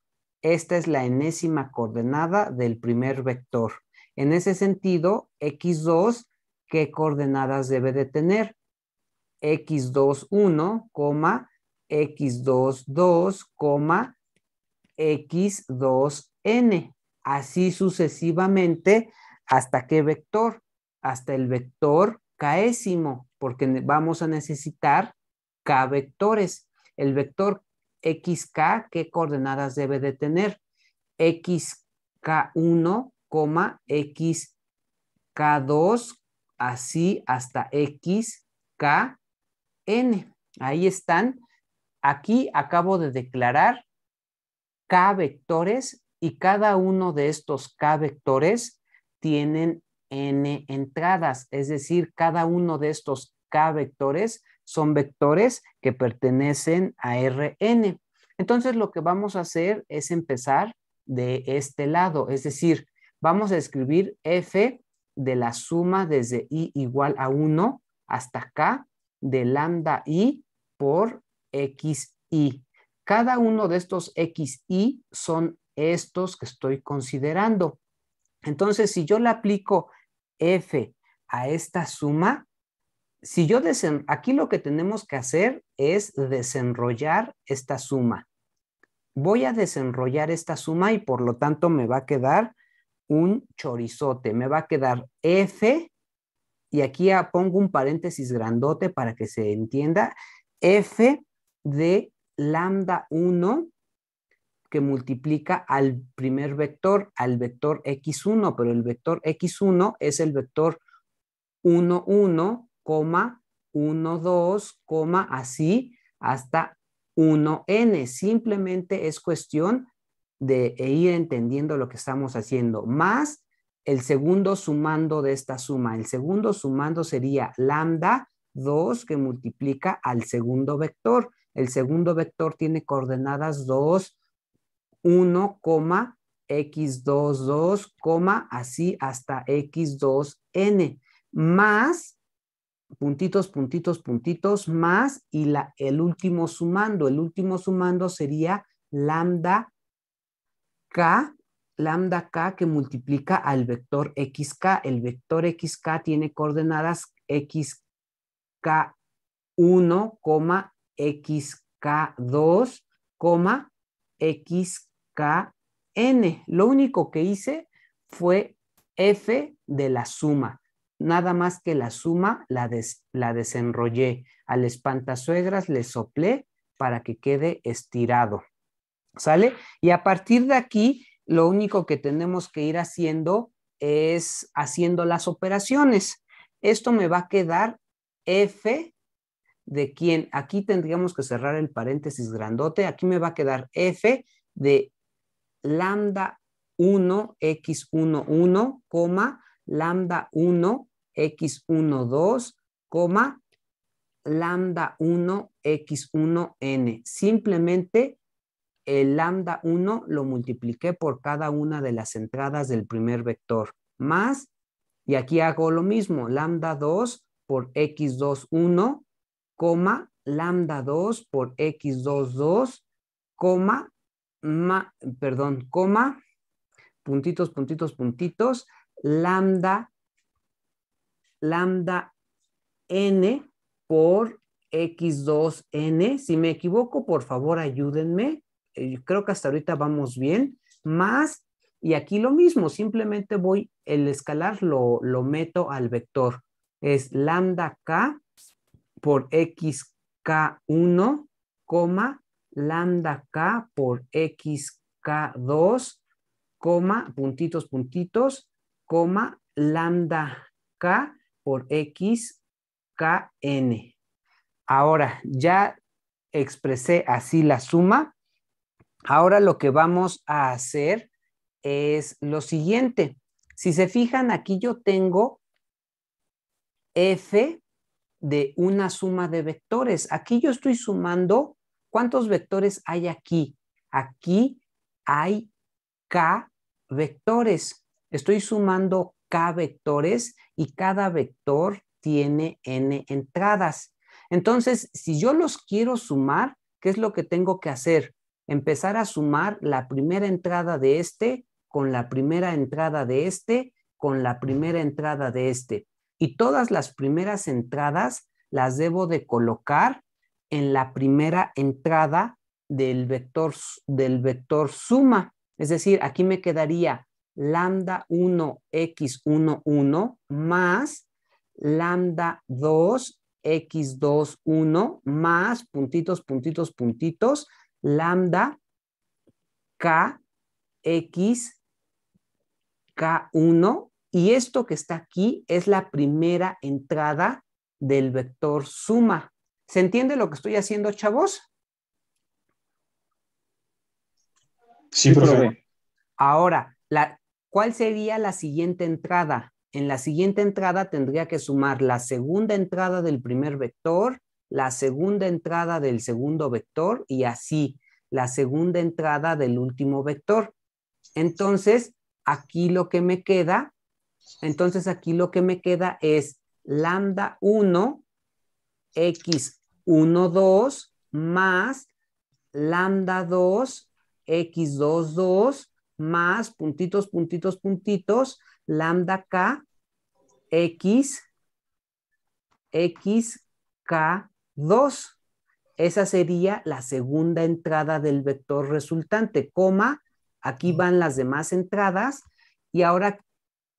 Esta es la enésima coordenada del primer vector. En ese sentido, X2, ¿qué coordenadas debe de tener? x21, x22, x2n. Así sucesivamente hasta qué vector? Hasta el vector késimo, porque vamos a necesitar k vectores. El vector xk, ¿qué coordenadas debe de tener? xk1, xk2, así hasta xk N. Ahí están. Aquí acabo de declarar K vectores y cada uno de estos K vectores tienen N entradas, es decir, cada uno de estos K vectores son vectores que pertenecen a Rn. Entonces lo que vamos a hacer es empezar de este lado, es decir, vamos a escribir F de la suma desde I igual a 1 hasta K de lambda i por xi. Cada uno de estos xi son estos que estoy considerando. Entonces, si yo le aplico f a esta suma, si yo desen... aquí lo que tenemos que hacer es desenrollar esta suma. Voy a desenrollar esta suma y por lo tanto me va a quedar un chorizote. Me va a quedar f y aquí pongo un paréntesis grandote para que se entienda, f de lambda 1 que multiplica al primer vector, al vector x1, pero el vector x1 es el vector 1, 1, 1, 2, así hasta 1n. Simplemente es cuestión de e ir entendiendo lo que estamos haciendo. Más el segundo sumando de esta suma. El segundo sumando sería lambda 2 que multiplica al segundo vector. El segundo vector tiene coordenadas 2, 1, x 2 2, así hasta x2n, más puntitos, puntitos, puntitos, más y la, el último sumando. El último sumando sería lambda k lambda k que multiplica al vector xk. El vector xk tiene coordenadas xk1, xk2, xkn. Lo único que hice fue f de la suma. Nada más que la suma la, la desenrollé. Al espantazuegras le soplé para que quede estirado. ¿Sale? Y a partir de aquí lo único que tenemos que ir haciendo es haciendo las operaciones. Esto me va a quedar F de quién. Aquí tendríamos que cerrar el paréntesis grandote. Aquí me va a quedar F de lambda 1, x1, 1, lambda 1, x1, 2, lambda 1, x1, n. Simplemente el lambda 1 lo multipliqué por cada una de las entradas del primer vector, más, y aquí hago lo mismo, lambda 2 por x2, 1, coma, lambda 2 por x2, 2, coma, perdón, coma, puntitos, puntitos, puntitos, lambda, lambda n por x2n. Si me equivoco, por favor, ayúdenme. Eh, creo que hasta ahorita vamos bien, más, y aquí lo mismo, simplemente voy, el escalar lo, meto al vector, es lambda k por xk1, coma, lambda k por xk2, coma, puntitos, puntitos, coma, lambda k por x xkn. Ahora, ya expresé así la suma, Ahora lo que vamos a hacer es lo siguiente. Si se fijan, aquí yo tengo f de una suma de vectores. Aquí yo estoy sumando cuántos vectores hay aquí. Aquí hay k vectores. Estoy sumando k vectores y cada vector tiene n entradas. Entonces, si yo los quiero sumar, ¿qué es lo que tengo que hacer? empezar a sumar la primera entrada de este con la primera entrada de este con la primera entrada de este. Y todas las primeras entradas las debo de colocar en la primera entrada del vector, del vector suma. Es decir, aquí me quedaría lambda 1 x 1 1 más lambda 2 x 2 1 más puntitos, puntitos, puntitos lambda K, X, K1. Y esto que está aquí es la primera entrada del vector suma. ¿Se entiende lo que estoy haciendo, chavos? Sí, profe. Ahora, la, ¿cuál sería la siguiente entrada? En la siguiente entrada tendría que sumar la segunda entrada del primer vector la segunda entrada del segundo vector y así la segunda entrada del último vector. Entonces, aquí lo que me queda, entonces aquí lo que me queda es lambda 1 x 1 2 más lambda 2 x 2 2 más puntitos, puntitos, puntitos, lambda k x x k 2. Esa sería la segunda entrada del vector resultante, coma, aquí van las demás entradas y ahora,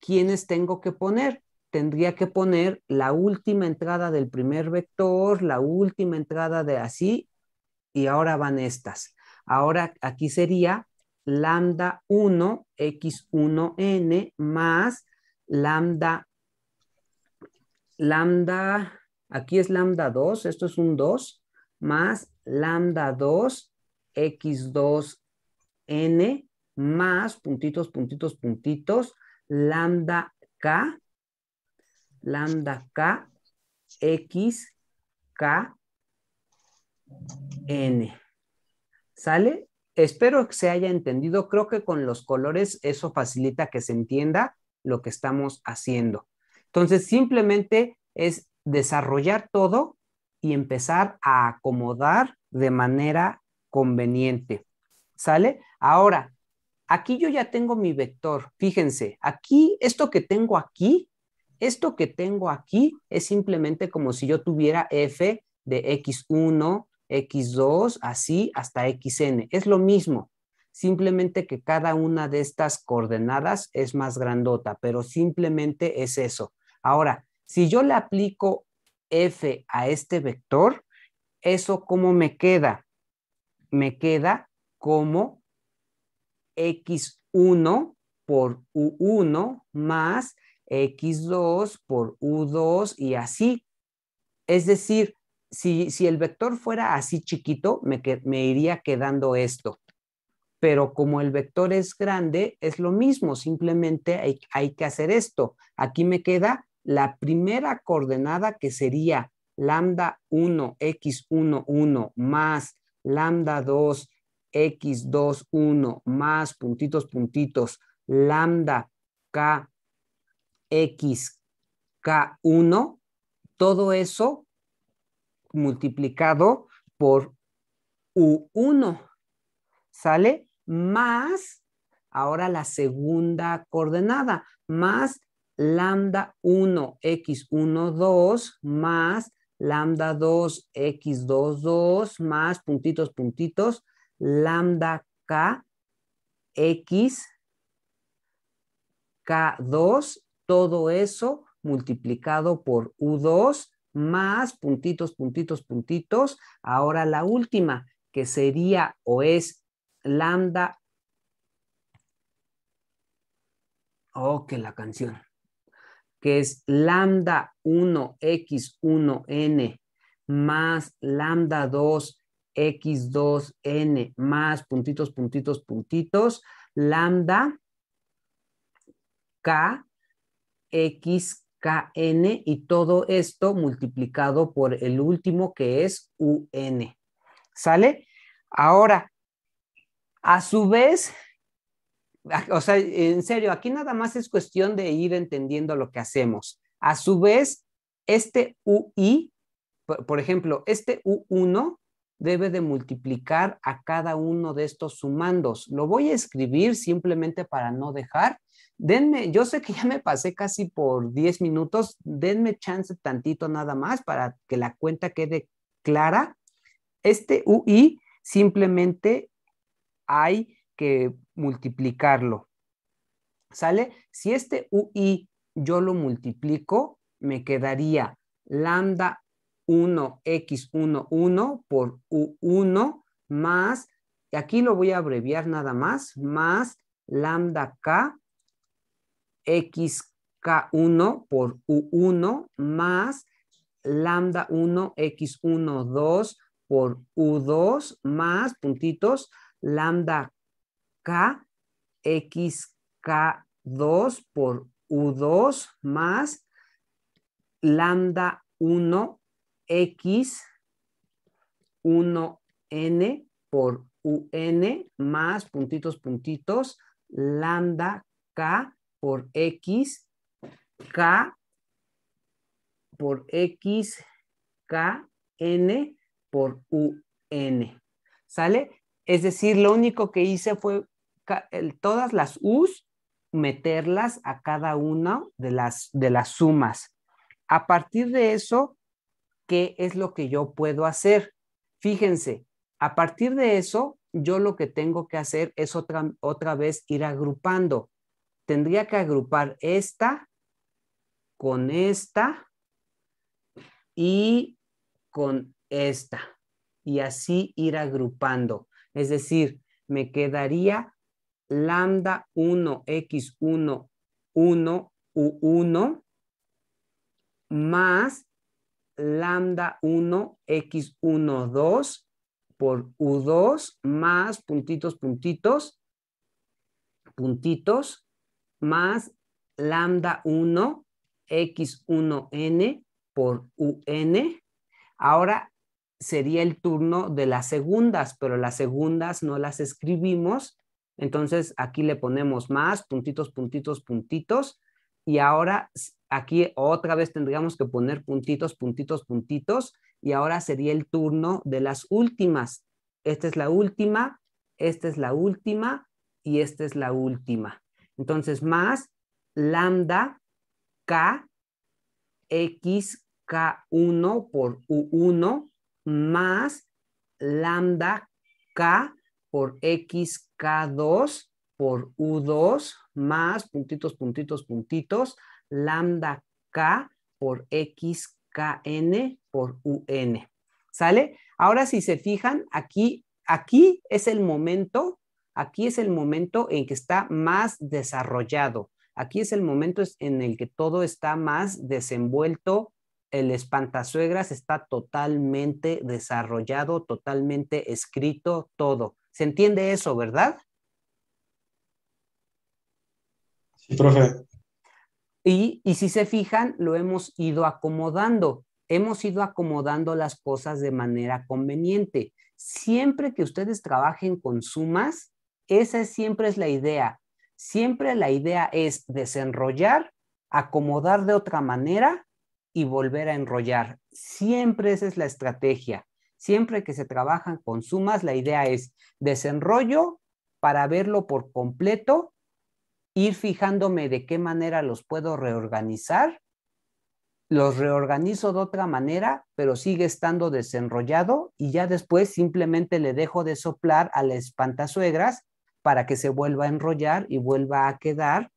¿quiénes tengo que poner? Tendría que poner la última entrada del primer vector, la última entrada de así y ahora van estas. Ahora aquí sería lambda 1 x1n más lambda lambda Aquí es lambda 2, esto es un 2, más lambda 2, x2n, más puntitos, puntitos, puntitos, lambda k, lambda k, x, k, n. ¿Sale? Espero que se haya entendido. Creo que con los colores eso facilita que se entienda lo que estamos haciendo. Entonces, simplemente es desarrollar todo y empezar a acomodar de manera conveniente. ¿Sale? Ahora, aquí yo ya tengo mi vector. Fíjense, aquí, esto que tengo aquí, esto que tengo aquí es simplemente como si yo tuviera f de x1, x2, así hasta xn. Es lo mismo, simplemente que cada una de estas coordenadas es más grandota, pero simplemente es eso. Ahora, si yo le aplico f a este vector, ¿eso cómo me queda? Me queda como x1 por u1 más x2 por u2 y así. Es decir, si, el vector fuera así chiquito, me, iría quedando esto pero como el vector es grande, es lo mismo, simplemente hay, hay, que hacer esto. Aquí me queda la primera coordenada que sería lambda 1, x1, 1 más lambda 2, x2, 1 más puntitos, puntitos, lambda k, x, k1, todo eso multiplicado por u1, ¿sale? Más, ahora la segunda coordenada, más lambda 1 x1 2 más lambda 2 x2 2 más puntitos puntitos lambda k x k2 todo eso multiplicado por u2 más puntitos puntitos puntitos ahora la última que sería o es lambda oh que la canción que es lambda 1x1n más lambda 2x2n más puntitos, puntitos, puntitos, lambda k x kn y todo esto multiplicado por el último que es un. ¿Sale? Ahora, a su vez, o sea, en serio, aquí nada más es cuestión de ir entendiendo lo que hacemos. A su vez, este UI, por, ejemplo, este U1 debe de multiplicar a cada uno de estos sumandos. Lo voy a escribir simplemente para no dejar. Denme, yo sé que ya me pasé casi por 10 minutos, denme chance tantito nada más para que la cuenta quede clara. Este UI simplemente hay que multiplicarlo. ¿Sale? Si este UI yo lo multiplico, me quedaría lambda 1x11 1 por u1 más, aquí lo voy a abreviar nada más, más lambda k x k 1 por u1 más lambda 1 x1 2 por u2 más puntitos lambda K, k 2 por U2 más lambda 1 X 1N por UN más puntitos, puntitos, lambda K por X, K por X, K, N por UN. ¿Sale? Es decir, lo único que hice fue todas las U's, meterlas a cada una de las, de las sumas. A partir de eso, ¿qué es lo que yo puedo hacer? Fíjense, a partir de eso, yo lo que tengo que hacer es otra vez ir agrupando. Tendría que agrupar esta con esta y con esta. Y así ir agrupando. Es decir, me quedaría lambda 1, x1, 1, u1, más lambda 1, x1, 2, por u2, más puntitos, puntitos, puntitos, más lambda 1, x1n, por un. Ahora sería el turno de las segundas, pero las segundas no las escribimos, entonces aquí le ponemos más, puntitos, puntitos, puntitos. Y ahora aquí otra vez tendríamos que poner puntitos, puntitos, puntitos. Y ahora sería el turno de las últimas. Esta es la última, esta es la última y esta es la última. Entonces más lambda k x k1 por u1 más lambda k por XK2 por U2 más puntitos, puntitos, puntitos, lambda K por XKN por UN. ¿Sale? Ahora si se fijan, aquí, aquí es el momento, aquí es el momento en que está más desarrollado. Aquí es el momento en el que todo está más desenvuelto, el espantazuegras está totalmente desarrollado, totalmente escrito, todo. ¿Se entiende eso, verdad? Sí, profe. Y, y si se fijan, lo hemos ido acomodando. Hemos ido acomodando las cosas de manera conveniente. Siempre que ustedes trabajen con sumas, esa siempre es la idea. Siempre la idea es desenrollar, acomodar de otra manera y volver a enrollar. Siempre esa es la estrategia. Siempre que se trabajan con sumas, la idea es desenrollo para verlo por completo, ir fijándome de qué manera los puedo reorganizar, los reorganizo de otra manera, pero sigue estando desenrollado y ya después simplemente le dejo de soplar a la suegras para que se vuelva a enrollar y vuelva a quedar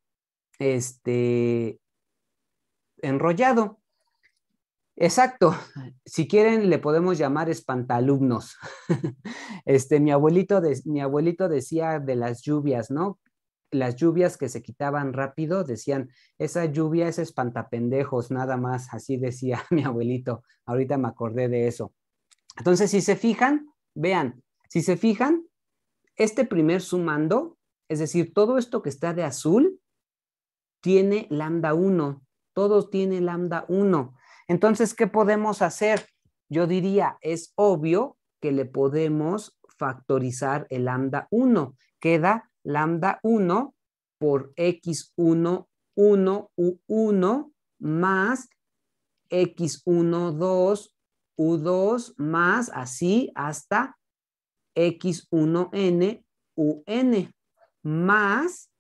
este enrollado. Exacto. Si quieren, le podemos llamar espantalumnos. Este, mi abuelito, mi abuelito decía de las lluvias, ¿no? Las lluvias que se quitaban rápido, decían, esa lluvia es espantapendejos, nada más, así decía mi abuelito. Ahorita me acordé de eso. Entonces, si se fijan, vean, si se fijan, este primer sumando, es decir, todo esto que está de azul, tiene lambda 1, todo tiene lambda 1. Entonces, ¿qué podemos hacer? Yo diría, es obvio que le podemos factorizar el lambda 1. Queda lambda 1 por x1, 1, u1 más x1, 2, u2 más así hasta x1n, un más,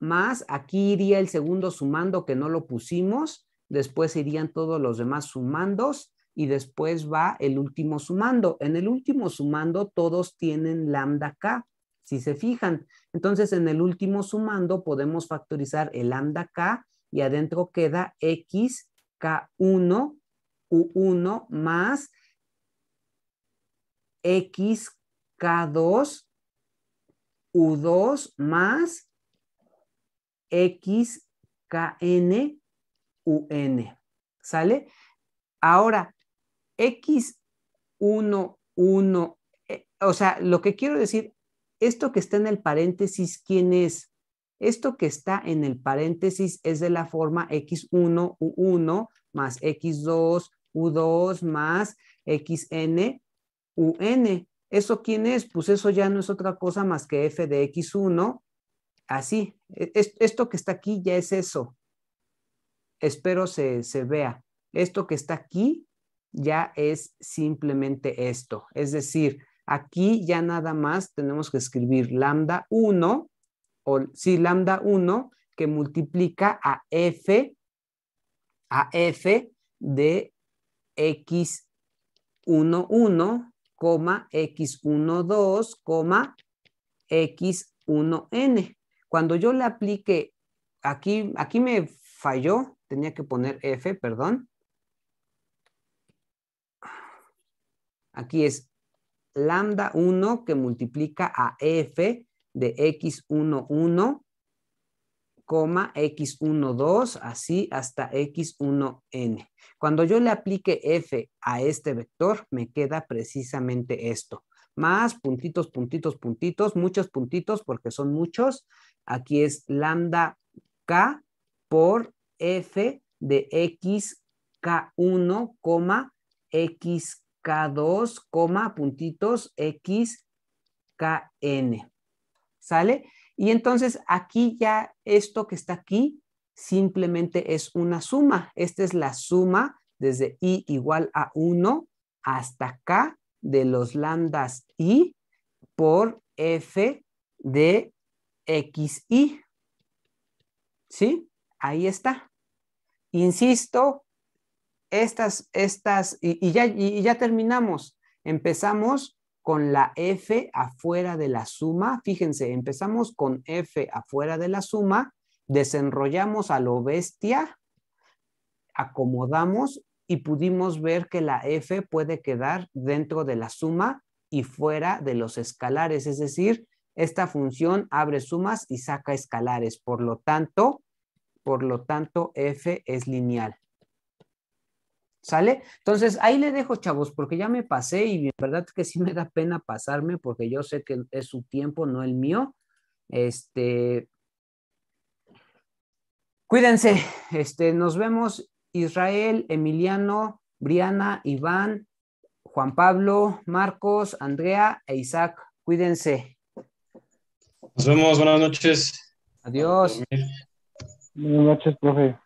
más, aquí iría el segundo sumando que no lo pusimos, después irían todos los demás sumandos y después va el último sumando. En el último sumando todos tienen lambda k, si se fijan. Entonces en el último sumando podemos factorizar el lambda k y adentro queda x k1 u1 más x k2 u2 más x kn UN. ¿Sale? Ahora, X1, eh, o sea, lo que quiero decir, esto que está en el paréntesis, ¿quién es? Esto que está en el paréntesis es de la forma X1, U1 más X2, U2 más XN, UN. ¿Eso quién es? Pues eso ya no es otra cosa más que F de X1. Así, e, esto que está aquí ya es eso espero se, vea. Esto que está aquí ya es simplemente esto. Es decir, aquí ya nada más tenemos que escribir lambda 1, o sí, lambda 1 que multiplica a f, a f de x11, 1, x12, x1n. Cuando yo le aplique, aquí me falló, tenía que poner F, perdón. Aquí es lambda 1 que multiplica a F de X11, X12, así hasta X1n. Cuando yo le aplique F a este vector, me queda precisamente esto. Más puntitos, puntitos, puntitos, muchos puntitos porque son muchos. Aquí es lambda k por f de x xk1, xk2, puntitos xkn. ¿Sale? Y entonces aquí ya esto que está aquí simplemente es una suma. Esta es la suma desde i igual a 1 hasta k de los lambdas i por f de xi. ¿Sí? ahí está. Insisto, estas, estas, y, ya, y ya terminamos. Empezamos con la F afuera de la suma. Fíjense, empezamos con F afuera de la suma, desenrollamos a lo bestia, acomodamos y pudimos ver que la F puede quedar dentro de la suma y fuera de los escalares, es decir, esta función abre sumas y saca escalares. Por lo tanto, por lo tanto f es lineal. ¿Sale? Entonces ahí le dejo, chavos, porque ya me pasé y en verdad que sí me da pena pasarme porque yo sé que es su tiempo, no el mío. Este. Cuídense, este, nos vemos Israel, Emiliano, Briana, Iván, Juan Pablo, Marcos, Andrea e Isaac. Cuídense. Nos vemos, buenas noches. Adiós. Buenas noches, profe.